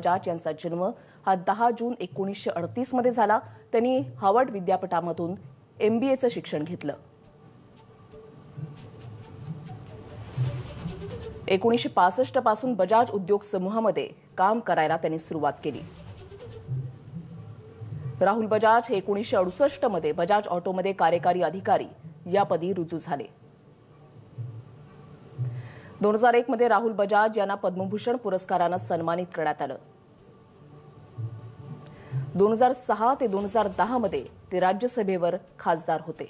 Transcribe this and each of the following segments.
बजाज यांचा जन्म हा दहा जून एकोणीसशे अडतीसमध्ये झाला त्यांनी हार्वर्ड विद्यापीठामधून एम बी एचं शिक्षण घेतलं एकोणीसशे पासष्ट पासून बजाज उद्योग समूहामध्ये काम करायला त्यांनी सुरुवात केली राहुल बजाज हे एकोणीसशे अडुसष्टमध्ये बजाज ऑटोमध्ये कार्यकारी अधिकारी या पदी रुजू झाले दोन हजार एक मध्ये राहुल बजाज यांना पद्मभूषण पुरस्कारानं सन्मानित करण्यात आलं दोन हजार सहा ते दोन हजार दहा मध्ये ते राज्यसभेवर खासदार होते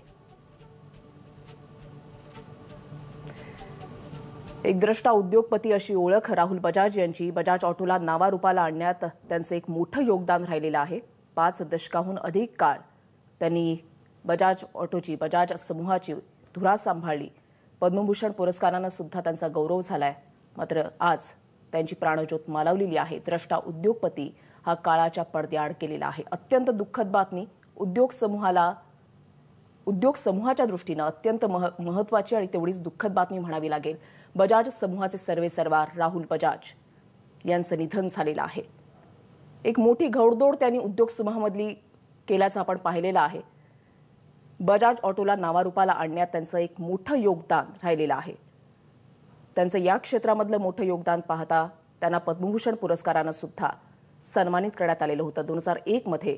एकद्रष्टा उद्योगपती अशी ओळख राहुल बजाज यांची बजाज ऑटोला नावारूपाला आणण्यात त्यांचं एक मोठं योगदान राहिलेलं आहे पाच दशकाहून अधिक काळ त्यांनी बजाज ऑटोची बजाज समूहाची धुरा सांभाळली पद्मभूषण पुरस्कारानं सुद्धा त्यांचा गौरव झालाय मात्र आज त्यांची प्राणज्योत मालवलेली आहे द्रष्टा उद्योगपती हा काळाच्या पडद्याआड केलेला आहे अत्यंत दुःखद बातमी उद्योग समूहाला उद्योग समूहाच्या दृष्टीनं अत्यंत मह महत्त्वाची आणि तेवढीच दुःखद बातमी म्हणावी लागेल बजाज समूहाचे सर्वे सर्वार राहुल बजाज यांचं निधन झालेलं आहे एक मोठी घौडदौड त्यांनी उद्योग समूहामधली केल्याचं आपण पाहिलेलं आहे बजाज ऑटोला नावारूपाला आणण्यात त्यांचं एक मोठं योगदान राहिलेलं आहे त्यांचं या क्षेत्रामधलं मोठं योगदान पाहता त्यांना पद्मभूषण पुरस्कारानं सुद्धा सन्मानित करण्यात आलेलं होतं दोन हजार एकमध्ये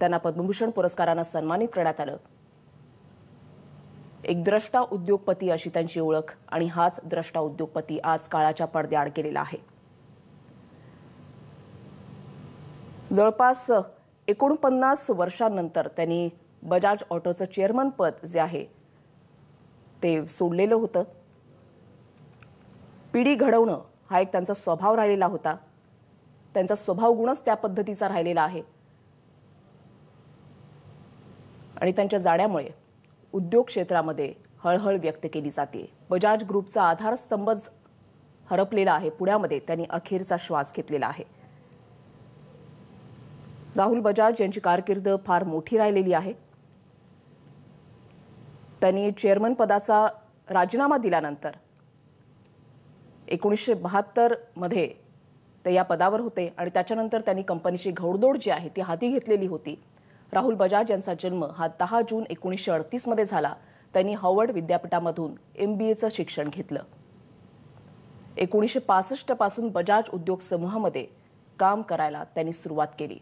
त्यांना पद्मभूषण पुरस्कारानं सन्मानित करण्यात आलं एक द्रष्टा उद्योगपती अशी त्यांची ओळख आणि हाच द्रष्टा उद्योगपती आज काळाच्या पडद्याआड केलेला आहे जवळपास एकोणपन्नास वर्षांनंतर त्यांनी बजाज ऑटोचं चेअरमन पद जे आहे ते सोडलेलं होतं पिढी घडवणं हा एक त्यांचा स्वभाव राहिलेला होता त्यांचा स्वभाव गुणच त्या पद्धतीचा राहिलेला आहे आणि त्यांच्या जाण्यामुळे उद्योग क्षेत्रामध्ये हळहळ व्यक्त केली जाते बजाज ग्रुपचा आधारस्तंभच हरपलेला आहे पुण्यामध्ये त्यांनी अखेरचा श्वास घेतलेला आहे राहुल बजाज यांची कारकिर्द फार मोठी राहिलेली आहे त्यांनी चेअरमन पदाचा राजीनामा दिल्यानंतर एकोणीसशे बहात्तरमध्ये ते या पदावर होते आणि त्याच्यानंतर त्यांनी कंपनीची घौडदोड जी आहे ती हाती घेतलेली होती राहुल बजाज यांचा जन्म हा दहा जून एकोणीसशे अडतीसमध्ये झाला त्यांनी हॉवर्ड विद्यापीठामधून एम बी एचं शिक्षण घेतलं एकोणीसशे पासष्टपासून बजाज उद्योग समूहामध्ये काम करायला त्यांनी सुरुवात केली